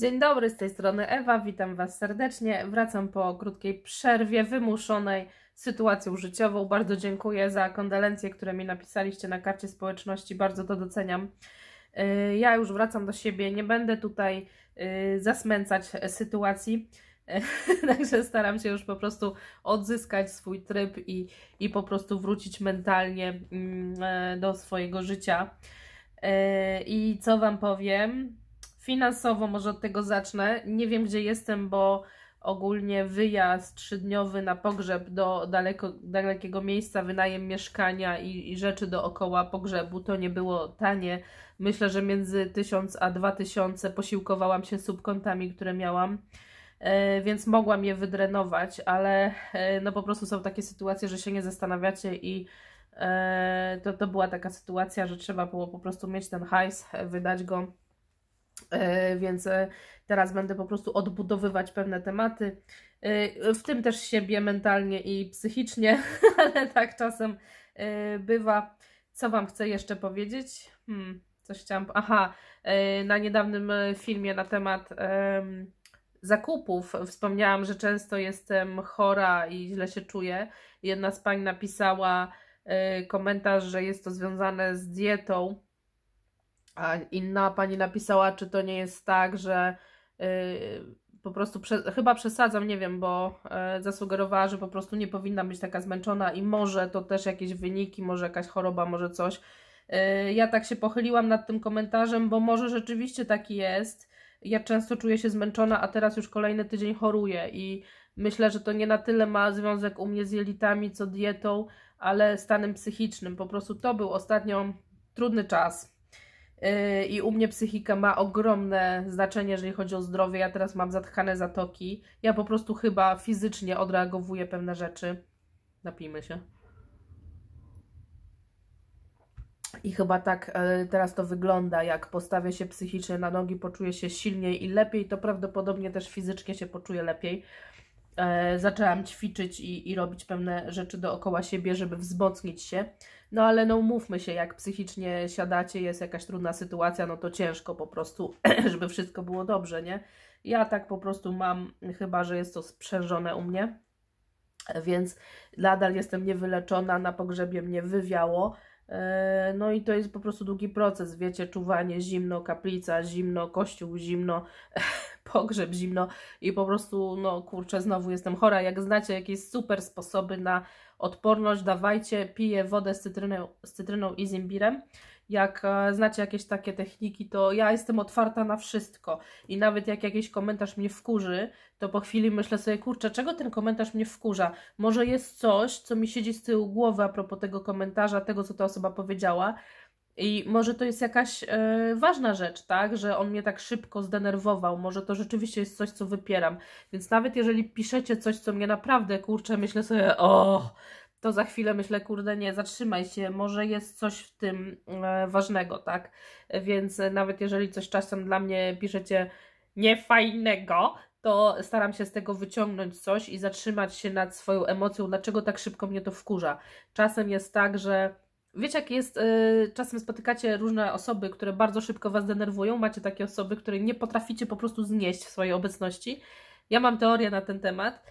Dzień dobry, z tej strony Ewa, witam Was serdecznie. Wracam po krótkiej przerwie wymuszonej sytuacją życiową. Bardzo dziękuję za kondolencje, które mi napisaliście na karcie społeczności, bardzo to doceniam. Y, ja już wracam do siebie, nie będę tutaj y, zasmęcać sytuacji. Także staram się już po prostu odzyskać swój tryb i, i po prostu wrócić mentalnie mm, e, do swojego życia. Y, I co Wam powiem? finansowo może od tego zacznę. Nie wiem, gdzie jestem, bo ogólnie wyjazd trzydniowy na pogrzeb do daleko, dalekiego miejsca, wynajem mieszkania i, i, rzeczy dookoła pogrzebu to nie było tanie. Myślę, że między 1000 a 2000 posiłkowałam się subkontami, które miałam. E, więc mogłam je wydrenować, ale e, no po prostu są takie sytuacje, że się nie zastanawiacie i e, to, to była taka sytuacja, że trzeba było po prostu mieć ten hajs, wydać go E, więc e, teraz będę po prostu odbudowywać pewne tematy, e, w tym też siebie mentalnie i psychicznie, ale tak czasem bywa. Co Wam chcę jeszcze powiedzieć? Hmm, coś chciałam. Aha, na niedawnym filmie na temat zakupów wspomniałam, że często jestem chora i źle się czuję. Jedna z pań napisała komentarz, że jest to związane z dietą a inna pani napisała, czy to nie jest tak, że yy, po prostu prze, chyba przesadzam, nie wiem, bo yy, zasugerowała, że po prostu nie powinna być taka zmęczona i może to też jakieś wyniki, może jakaś choroba, może coś. Yy, ja tak się pochyliłam nad tym komentarzem, bo może rzeczywiście taki jest. Ja często czuję się zmęczona, a teraz już kolejny tydzień choruję i myślę, że to nie na tyle ma związek u mnie z jelitami, co dietą, ale stanem psychicznym. Po prostu to był ostatnio trudny czas Yy, i u mnie psychika ma ogromne znaczenie, jeżeli chodzi o zdrowie. Ja teraz mam zatkane zatoki. Ja po prostu chyba fizycznie odreagowuję pewne rzeczy. Napijmy się. I chyba tak e, teraz to wygląda, jak postawię się psychicznie na nogi, poczuję się silniej i lepiej, to prawdopodobnie też fizycznie się poczuję lepiej. E, zaczęłam ćwiczyć i, i robić pewne rzeczy dookoła siebie, żeby wzmocnić się. No ale no mówmy się, jak psychicznie siadacie, jest jakaś trudna sytuacja, no to ciężko po prostu, żeby wszystko było dobrze, nie? Ja tak po prostu mam, chyba że jest to sprzężone u mnie, więc nadal jestem niewyleczona, na pogrzebie mnie wywiało. E, no i to jest po prostu długi proces, wiecie, czuwanie, zimno, kaplica, zimno, kościół, zimno, pogrzeb, zimno i po prostu, no kurczę, znowu jestem chora. Jak znacie jakieś super sposoby na odporność, dawajcie, piję wodę z cytryną, z cytryną i z imbirem. Jak e, znacie jakieś takie techniki, to ja jestem otwarta na wszystko i nawet jak jakiś komentarz mnie wkurzy, to po chwili myślę sobie, kurczę, czego ten komentarz mnie wkurza? Może jest coś, co mi siedzi z tyłu głowy a propos tego komentarza, tego co ta osoba powiedziała, i może to jest jakaś e, ważna rzecz, tak, że on mnie tak szybko zdenerwował, może to rzeczywiście jest coś, co wypieram. Więc nawet jeżeli piszecie coś, co mnie naprawdę kurczę, myślę sobie, o, to za chwilę myślę, kurde, nie, zatrzymaj się, może jest coś w tym e, ważnego, tak. Więc nawet jeżeli coś czasem dla mnie piszecie niefajnego, to staram się z tego wyciągnąć coś i zatrzymać się nad swoją emocją, dlaczego tak szybko mnie to wkurza. Czasem jest tak, że Wiecie, jak jest, y, czasem spotykacie różne osoby, które bardzo szybko Was denerwują, macie takie osoby, które nie potraficie po prostu znieść w swojej obecności. Ja mam teorię na ten temat,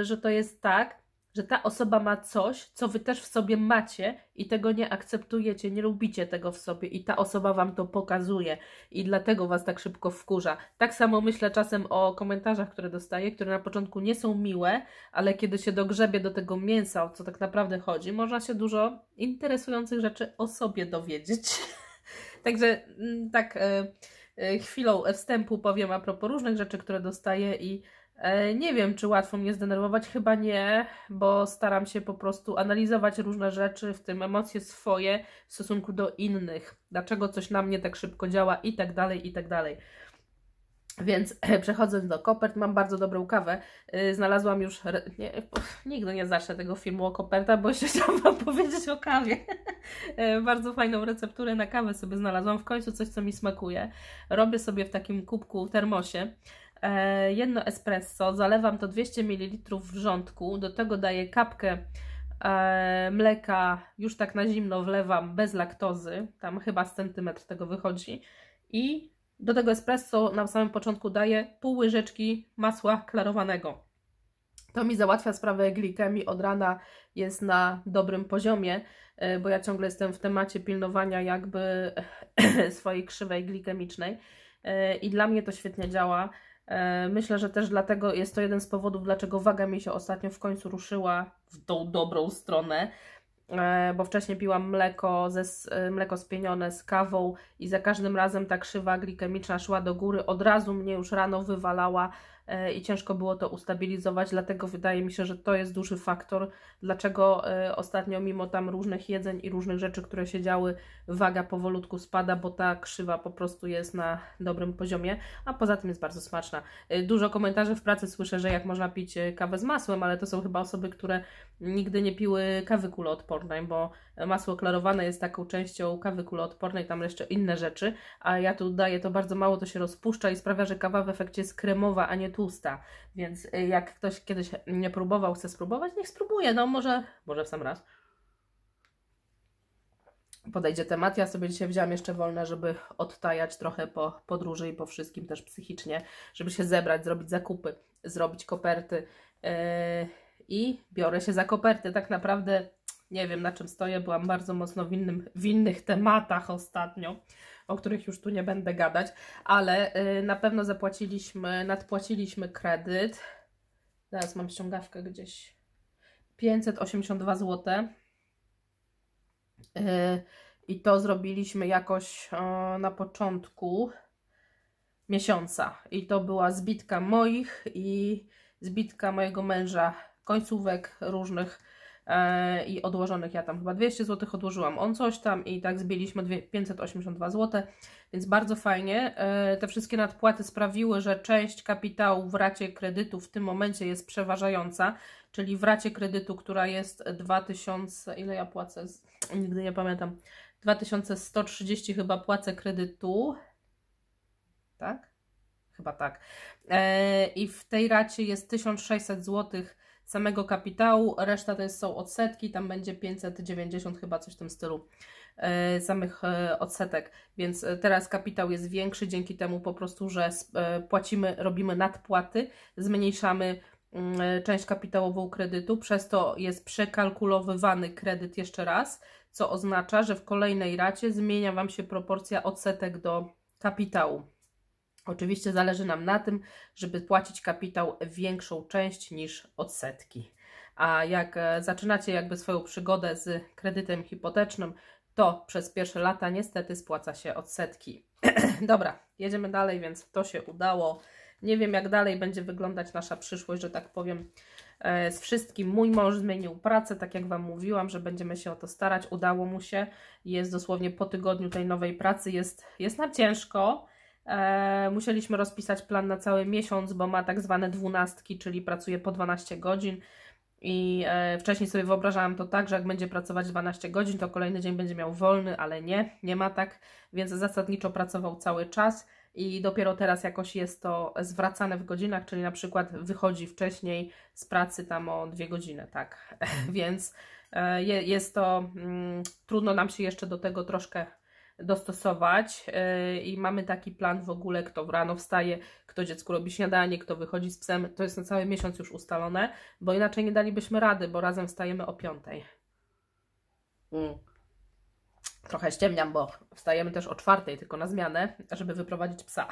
y, że to jest tak, że ta osoba ma coś, co wy też w sobie macie i tego nie akceptujecie, nie lubicie tego w sobie i ta osoba wam to pokazuje i dlatego was tak szybko wkurza. Tak samo myślę czasem o komentarzach, które dostaję, które na początku nie są miłe, ale kiedy się dogrzebie do tego mięsa, o co tak naprawdę chodzi, można się dużo interesujących rzeczy o sobie dowiedzieć. Także mm, tak e, e, chwilą wstępu powiem a propos różnych rzeczy, które dostaję i E, nie wiem, czy łatwo mnie zdenerwować, chyba nie, bo staram się po prostu analizować różne rzeczy, w tym emocje swoje w stosunku do innych, dlaczego coś na mnie tak szybko działa i tak dalej, i tak dalej. Więc przechodząc do kopert, mam bardzo dobrą kawę. E, znalazłam już. Nie, nigdy nie zacznę tego filmu o koperta, bo jeszcze chciałam Wam powiedzieć o kawie. E, bardzo fajną recepturę na kawę sobie znalazłam. W końcu coś, co mi smakuje. Robię sobie w takim kubku termosie E, jedno espresso, zalewam to 200 ml wrzątku, do tego daję kapkę e, mleka, już tak na zimno wlewam bez laktozy, tam chyba z centymetr tego wychodzi i do tego espresso na samym początku daję pół łyżeczki masła klarowanego. To mi załatwia sprawę glikemii od rana, jest na dobrym poziomie, e, bo ja ciągle jestem w temacie pilnowania jakby swojej krzywej glikemicznej i dla mnie to świetnie działa. E, myślę, że też dlatego jest to jeden z powodów, dlaczego waga mi się ostatnio w końcu ruszyła w tą dobrą stronę, e, bo wcześniej piłam mleko, ze, e, mleko spienione z kawą i za każdym razem ta krzywa glikemiczna szła do góry, od razu mnie już rano wywalała E, i ciężko było to ustabilizować, dlatego wydaje mi się, że to jest duży faktor, dlaczego e, ostatnio mimo tam różnych jedzeń i różnych rzeczy, które się działy, waga powolutku spada, bo ta krzywa po prostu jest na dobrym poziomie, a poza tym jest bardzo smaczna. E, dużo komentarzy w pracy słyszę, że jak można pić kawę z masłem, ale to są chyba osoby, które nigdy nie piły kawy kuloodpornej, bo masło klarowane jest taką częścią kawy kuloodpornej, tam jeszcze inne rzeczy, a ja tu daję to bardzo mało, to się rozpuszcza i sprawia, że kawa w efekcie jest kremowa, a nie tłusta. Więc y, jak ktoś kiedyś nie próbował, chce spróbować, niech spróbuje, no może, może w sam raz podejdzie temat. Ja sobie dzisiaj wzięłam jeszcze wolne, żeby odtajać trochę po podróży i po wszystkim też psychicznie, żeby się zebrać, zrobić zakupy, zrobić koperty. Yy, I biorę się za koperty. Tak naprawdę nie wiem na czym stoję, byłam bardzo mocno w, innym, w innych tematach ostatnio, o których już tu nie będę gadać, ale y, na pewno zapłaciliśmy, nadpłaciliśmy kredyt. Teraz mam ściągawkę gdzieś. 582 zł. Y, I to zrobiliśmy jakoś na początku miesiąca. I to była zbitka moich i zbitka mojego męża końcówek różnych E, i odłożonych ja tam chyba 200 zł odłożyłam, on coś tam i tak zbiliśmy 582 zł, więc bardzo fajnie. E, te wszystkie nadpłaty sprawiły, że część kapitału w racie kredytu w tym momencie jest przeważająca, czyli w racie kredytu, która jest 2000, ile ja płacę, nigdy nie pamiętam, 2130 chyba płacę kredytu, tak? Chyba tak. E, I w tej racie jest 1600 złotych samego kapitału, reszta to jest, są odsetki, tam będzie 590 chyba coś w tym stylu e, samych e, odsetek, więc e, teraz kapitał jest większy dzięki temu po prostu, że płacimy, robimy nadpłaty, zmniejszamy mm, część kapitałową kredytu, przez to jest przekalkulowywany kredyt jeszcze raz, co oznacza, że w kolejnej racie zmienia Wam się proporcja odsetek do kapitału. Oczywiście zależy nam na tym, żeby płacić kapitał większą część niż odsetki. A jak e, zaczynacie jakby swoją przygodę z kredytem hipotecznym, to przez pierwsze lata niestety spłaca się odsetki. Dobra, jedziemy dalej, więc to się udało. Nie wiem, jak dalej będzie wyglądać nasza przyszłość, że tak powiem, e, z wszystkim. Mój mąż zmienił pracę, tak jak Wam mówiłam, że będziemy się o to starać. Udało mu się. Jest dosłownie po tygodniu tej nowej pracy. Jest, jest nam ciężko, E, musieliśmy rozpisać plan na cały miesiąc, bo ma tak zwane dwunastki, czyli pracuje po 12 godzin. I e, wcześniej sobie wyobrażałam to tak, że jak będzie pracować 12 godzin, to kolejny dzień będzie miał wolny, ale nie, nie ma tak, więc zasadniczo pracował cały czas i dopiero teraz jakoś jest to zwracane w godzinach, czyli na przykład wychodzi wcześniej z pracy tam o dwie godziny, tak. więc e, jest to, mm, trudno nam się jeszcze do tego troszkę dostosować y, i mamy taki plan w ogóle, kto rano wstaje, kto dziecku robi śniadanie, kto wychodzi z psem, to jest na cały miesiąc już ustalone, bo inaczej nie dalibyśmy rady, bo razem wstajemy o piątej. Mm. Trochę ściemniam, bo wstajemy też o czwartej, tylko na zmianę, żeby wyprowadzić psa.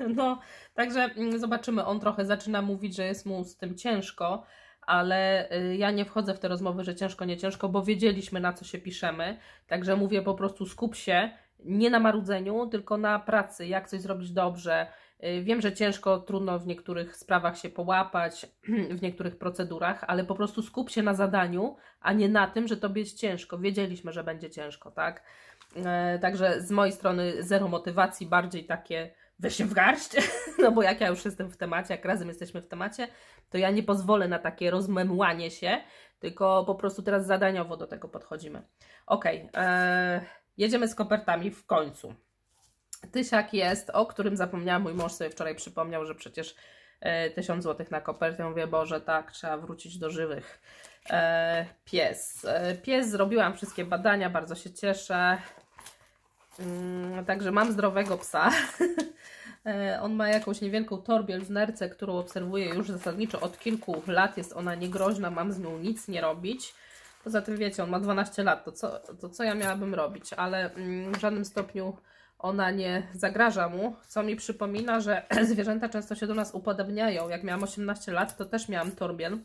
no, także mm, zobaczymy, on trochę zaczyna mówić, że jest mu z tym ciężko, ale y, ja nie wchodzę w te rozmowy, że ciężko, nie ciężko, bo wiedzieliśmy na co się piszemy. Także mówię po prostu skup się nie na marudzeniu, tylko na pracy, jak coś zrobić dobrze. Y, wiem, że ciężko, trudno w niektórych sprawach się połapać, w niektórych procedurach, ale po prostu skup się na zadaniu, a nie na tym, że to będzie ciężko. Wiedzieliśmy, że będzie ciężko, tak? E, także z mojej strony zero motywacji, bardziej takie weź się w garść, no bo jak ja już jestem w temacie, jak razem jesteśmy w temacie, to ja nie pozwolę na takie rozmemłanie się, tylko po prostu teraz zadaniowo do tego podchodzimy. Ok, e, jedziemy z kopertami w końcu. Tysiak jest, o którym zapomniałam, mój mąż sobie wczoraj przypomniał, że przecież e, 1000 zł na kopertę, ja mówię, Boże, tak, trzeba wrócić do żywych. E, pies. E, pies, zrobiłam wszystkie badania, bardzo się cieszę. Mm, także mam zdrowego psa. E, on ma jakąś niewielką w nerce, którą obserwuję już zasadniczo od kilku lat. Jest ona niegroźna, mam z nią nic nie robić. Poza tym wiecie, on ma 12 lat, to co, to co ja miałabym robić? Ale mm, w żadnym stopniu ona nie zagraża mu, co mi przypomina, że zwierzęta często się do nas upodabniają. Jak miałam 18 lat, to też miałam torbiel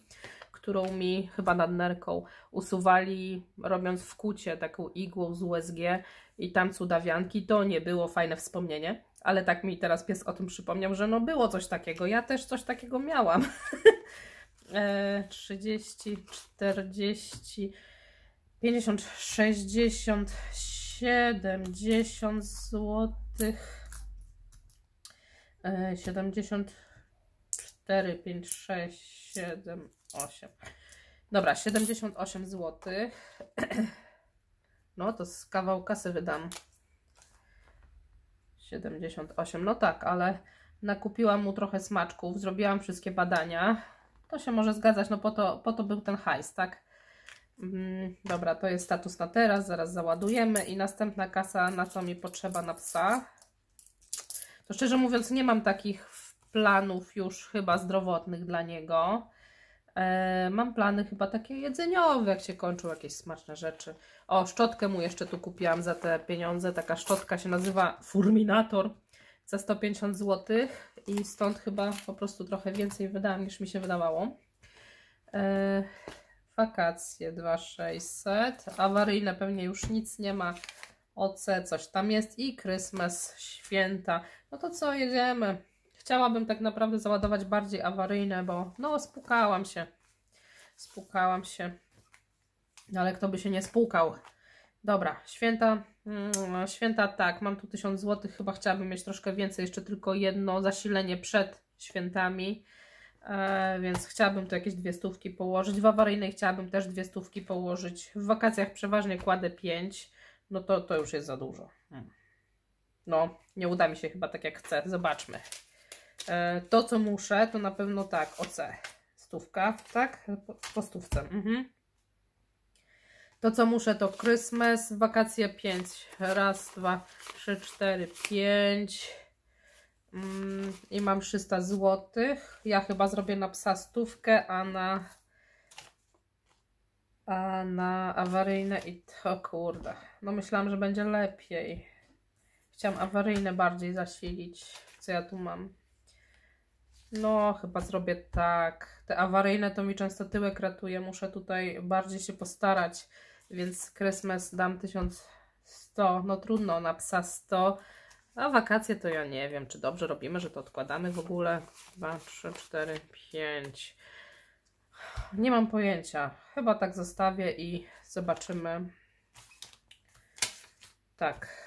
którą mi chyba nad nerką usuwali, robiąc w kucie taką igłą z USG i tam cudawianki. To nie było fajne wspomnienie, ale tak mi teraz pies o tym przypomniał, że no było coś takiego. Ja też coś takiego miałam. 30, 40, 50, 60, 70 złotych. 74, 5, 6, 7, 8. Dobra, 78 zł. No to z kawał kasy wydam. 78, no tak, ale nakupiłam mu trochę smaczków, zrobiłam wszystkie badania. To się może zgadzać, no po to, po to był ten hajs, tak? Mm, dobra, to jest status na teraz, zaraz załadujemy i następna kasa, na co mi potrzeba na psa. To szczerze mówiąc nie mam takich planów już chyba zdrowotnych dla niego. E, mam plany chyba takie jedzeniowe, jak się kończą jakieś smaczne rzeczy. O, szczotkę mu jeszcze tu kupiłam za te pieniądze. Taka szczotka się nazywa Furminator za 150 zł i stąd chyba po prostu trochę więcej wydałam niż mi się wydawało. E, wakacje 2600, awaryjne pewnie już nic nie ma, OC coś tam jest i Christmas, święta. No to co, jedziemy. Chciałabym tak naprawdę załadować bardziej awaryjne, bo no spukałam się. Spukałam się. No, ale kto by się nie spłukał? Dobra, święta, mm, święta tak, mam tu 1000 zł, chyba chciałabym mieć troszkę więcej, jeszcze tylko jedno zasilenie przed świętami, e, więc chciałabym tu jakieś dwie stówki położyć, w awaryjnej chciałabym też dwie stówki położyć, w wakacjach przeważnie kładę 5, no to, to już jest za dużo. Hmm. No, nie uda mi się chyba tak jak chcę, zobaczmy. E, to, co muszę, to na pewno tak, OC. Stówka, tak? Po, stówce. Mhm. To, co muszę, to Christmas, wakacje 5. Raz, dwa, trzy, cztery, pięć. Mm, I mam 300 zł. Ja chyba zrobię na psa stówkę, a na a na awaryjne i to kurde. No myślałam, że będzie lepiej. Chciałam awaryjne bardziej zasilić. Co ja tu mam? No, chyba zrobię tak. Te awaryjne to mi często tyłek ratuje. Muszę tutaj bardziej się postarać, więc Christmas dam 1100. No trudno, na psa 100. A wakacje to ja nie wiem, czy dobrze robimy, że to odkładamy w ogóle. 2, 3, 4, 5. Nie mam pojęcia. Chyba tak zostawię i zobaczymy. Tak.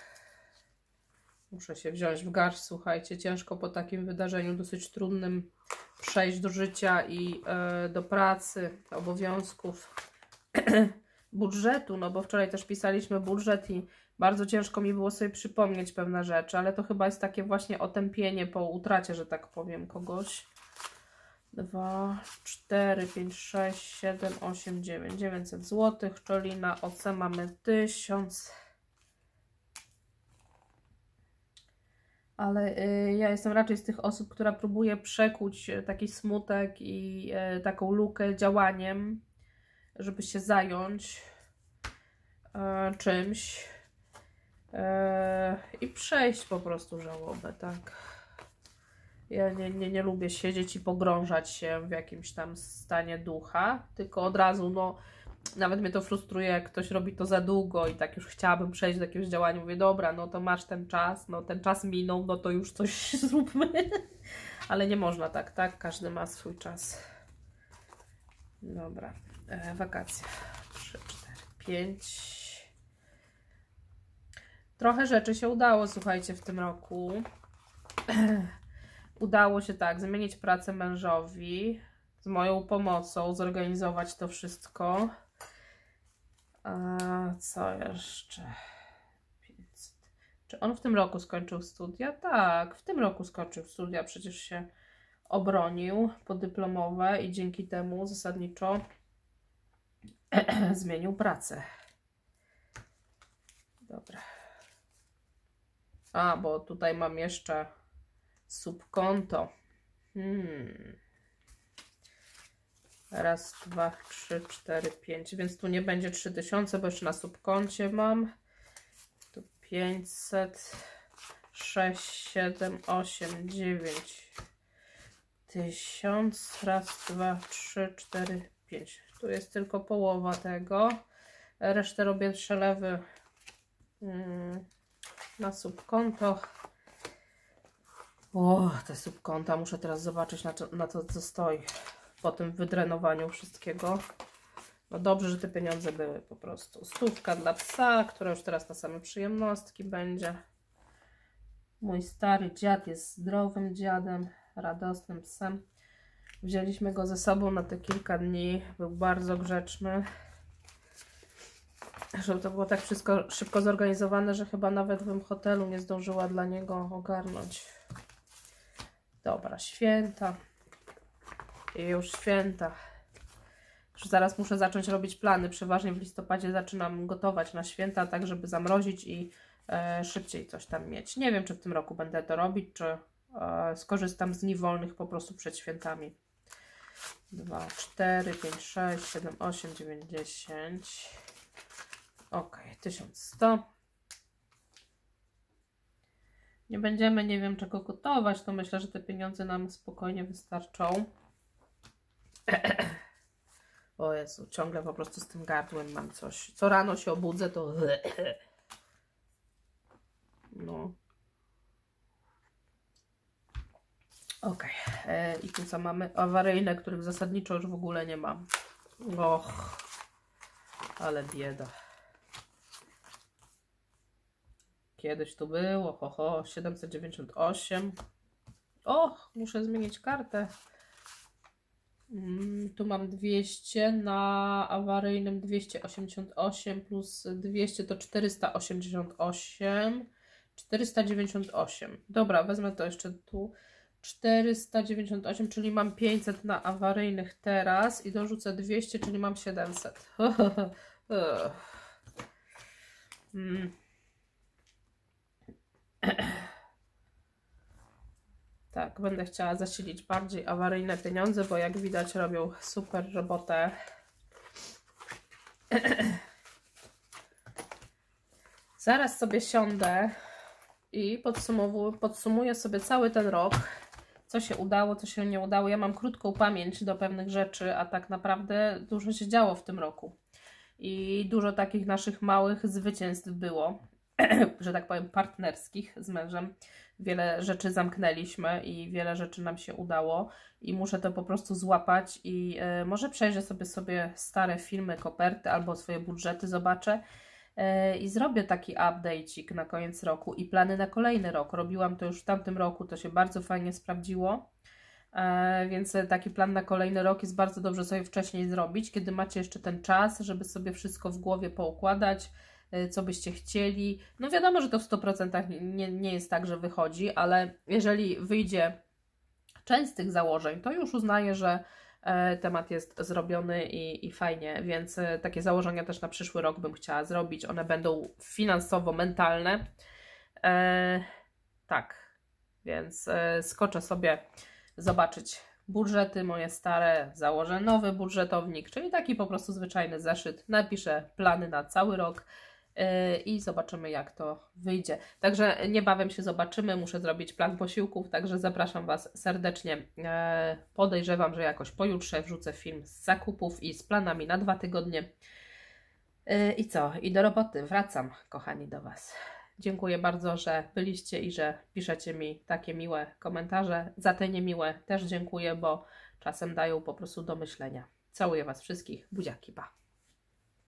Muszę się wziąć w garść, słuchajcie. Ciężko po takim wydarzeniu dosyć trudnym przejść do życia i y, do pracy, obowiązków, budżetu, no bo wczoraj też pisaliśmy budżet i bardzo ciężko mi było sobie przypomnieć pewne rzeczy, ale to chyba jest takie właśnie otępienie po utracie, że tak powiem, kogoś. 2, 4, 5, 6, 7, 8, 9, 900 zł, czyli na OC mamy 1000 ale y, ja jestem raczej z tych osób, która próbuje przekuć e, taki smutek i e, taką lukę działaniem, żeby się zająć e, czymś i przejść po prostu żałobę, tak. Ja nie, nie, nie lubię siedzieć i pogrążać się w jakimś tam stanie ducha, tylko od razu, no, nawet mnie to frustruje, jak ktoś robi to za długo i tak już chciałabym przejść do jakiegoś działania. Mówię, dobra, no to masz ten czas, no ten czas minął, no to już coś zróbmy. Ale nie można tak, tak? Każdy ma swój czas. Dobra, e, wakacje. 3, 4, 5. Trochę rzeczy się udało, słuchajcie, w tym roku. udało się tak, zmienić pracę mężowi z moją pomocą, zorganizować to wszystko. A co jeszcze? Czy on w tym roku skończył studia? Tak, w tym roku skończył studia, przecież się obronił podyplomowe i dzięki temu zasadniczo zmienił pracę. Dobra. A, bo tutaj mam jeszcze subkonto. Hmm. Raz, dwa, trzy, cztery, pięć. Więc tu nie będzie 3000, bo jeszcze na subkoncie mam. Tu 500, 6, 7, 8, 9, 1000. Raz, dwa, trzy, cztery, pięć. Tu jest tylko połowa tego. Resztę robię przelewy mm, na subkonto. O, te subkonta muszę teraz zobaczyć na, to, na to co stoi po tym wydrenowaniu wszystkiego. No dobrze, że te pieniądze były po prostu. Stówka dla psa, która już teraz na same przyjemnostki będzie. Mój stary dziad jest zdrowym dziadem, radosnym psem. Wzięliśmy go ze sobą na te kilka dni. Był bardzo grzeczny. Żeby to było tak wszystko szybko zorganizowane, że chyba nawet w hotelu nie zdążyła dla niego ogarnąć. Dobra, święta już święta. Że zaraz muszę zacząć robić plany. Przeważnie w listopadzie zaczynam gotować na święta, tak żeby zamrozić i e, szybciej coś tam mieć. Nie wiem, czy w tym roku będę to robić, czy e, skorzystam z dni wolnych po prostu przed świętami. 2, 4, 5, 6, 7, 8, 9, 10. Ok, 1100. Nie będziemy, nie wiem, czego gotować, to myślę, że te pieniądze nam spokojnie wystarczą. O Jezu, ciągle po prostu z tym gardłem mam coś. Co rano się obudzę, to... No. Ok. E, I tu co mamy? Awaryjne, których zasadniczo już w ogóle nie mam. Och. Ale bieda. Kiedyś tu było, ho, ho, 798. Och, muszę zmienić kartę. Mm, tu mam 200 na awaryjnym 288 plus 200 to 488. 498. Dobra, wezmę to jeszcze tu. 498, czyli mam 500 na awaryjnych teraz i dorzucę 200, czyli mam 700. hmm. Tak, będę chciała zasilić bardziej awaryjne pieniądze, bo jak widać robią super robotę. Zaraz sobie siądę i podsumuję sobie cały ten rok, co się udało, co się nie udało. Ja mam krótką pamięć do pewnych rzeczy, a tak naprawdę dużo się działo w tym roku. I dużo takich naszych małych zwycięstw było. że tak powiem, partnerskich z mężem. Wiele rzeczy zamknęliśmy i wiele rzeczy nam się udało i muszę to po prostu złapać i e, może przejrzę sobie sobie stare filmy, koperty albo swoje budżety zobaczę e, i zrobię taki update'ik na koniec roku i plany na kolejny rok. Robiłam to już w tamtym roku, to się bardzo fajnie sprawdziło. E, więc taki plan na kolejny rok jest bardzo dobrze sobie wcześniej zrobić, kiedy macie jeszcze ten czas, żeby sobie wszystko w głowie poukładać, Y, co byście chcieli. No wiadomo, że to w 100% nie, nie jest tak, że wychodzi, ale jeżeli wyjdzie część z tych założeń, to już uznaję, że e, temat jest zrobiony i, i fajnie, więc e, takie założenia też na przyszły rok bym chciała zrobić. One będą finansowo, mentalne. E, tak, więc e, skoczę sobie zobaczyć budżety moje stare, założę nowy budżetownik, czyli taki po prostu zwyczajny zeszyt, napiszę plany na cały rok, Y, i zobaczymy jak to wyjdzie. Także niebawem się zobaczymy, muszę zrobić plan posiłków, także zapraszam Was serdecznie. E, podejrzewam, że jakoś pojutrze wrzucę film z zakupów i z planami na dwa tygodnie. E, I co? I do roboty. Wracam, kochani, do Was. Dziękuję bardzo, że byliście i że piszecie mi takie miłe komentarze. Za te niemiłe też dziękuję, bo czasem dają po prostu do myślenia. Całuję Was wszystkich. Buziaki, pa!